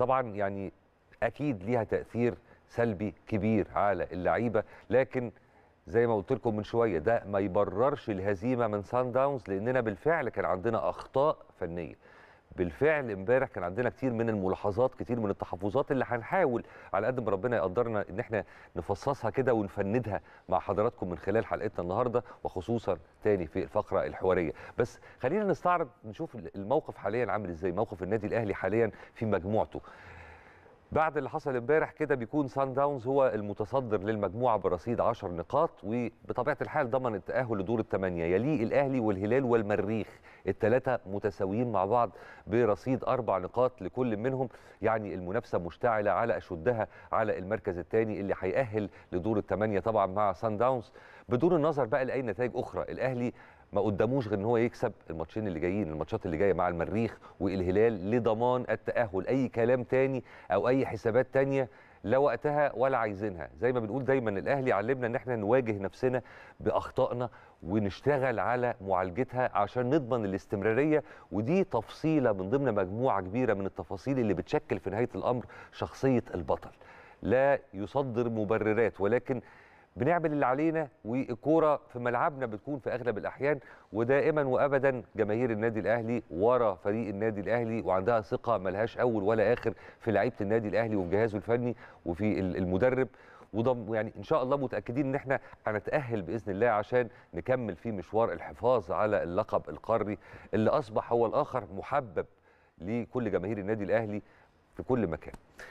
طبعا يعني اكيد ليها تاثير سلبي كبير على اللعيبه لكن زي ما قلت لكم من شويه ده ما يبررش الهزيمه من سان داونز لاننا بالفعل كان عندنا اخطاء فنيه بالفعل امبارح كان عندنا كتير من الملاحظات كتير من التحفظات اللي هنحاول على قد ما ربنا يقدرنا ان احنا نفصصها كده ونفندها مع حضراتكم من خلال حلقتنا النهارده وخصوصا تاني في الفقره الحواريه بس خلينا نستعرض نشوف الموقف حاليا عامل ازاي موقف النادي الاهلي حاليا في مجموعته بعد اللي حصل امبارح كده بيكون سان داونز هو المتصدر للمجموعه برصيد 10 نقاط وبطبيعه الحال ضمن التاهل لدور الثمانيه يليه الاهلي والهلال والمريخ الثلاثه متساويين مع بعض برصيد اربع نقاط لكل منهم يعني المنافسه مشتعله على اشدها على المركز الثاني اللي هيأهل لدور الثمانيه طبعا مع سان داونز بدون النظر بقى لاي نتائج اخرى الاهلي ما قداموش غير ان هو يكسب الماتشين اللي جايين الماتشات اللي جايه مع المريخ والهلال لضمان التاهل اي كلام تاني او اي حسابات تانيه لا وقتها ولا عايزينها زي ما بنقول دايما الاهلي علمنا ان احنا نواجه نفسنا باخطائنا ونشتغل على معالجتها عشان نضمن الاستمراريه ودي تفصيله من ضمن مجموعه كبيره من التفاصيل اللي بتشكل في نهايه الامر شخصيه البطل لا يصدر مبررات ولكن بنعمل اللي علينا والكوره في ملعبنا بتكون في اغلب الاحيان ودائما وابدا جماهير النادي الاهلي ورا فريق النادي الاهلي وعندها ثقه ملهاش اول ولا اخر في لعيبه النادي الاهلي وفي جهازه الفني وفي المدرب وضم يعني ان شاء الله متاكدين ان احنا هنتاهل باذن الله عشان نكمل في مشوار الحفاظ على اللقب القاري اللي اصبح هو الاخر محبب لكل جماهير النادي الاهلي في كل مكان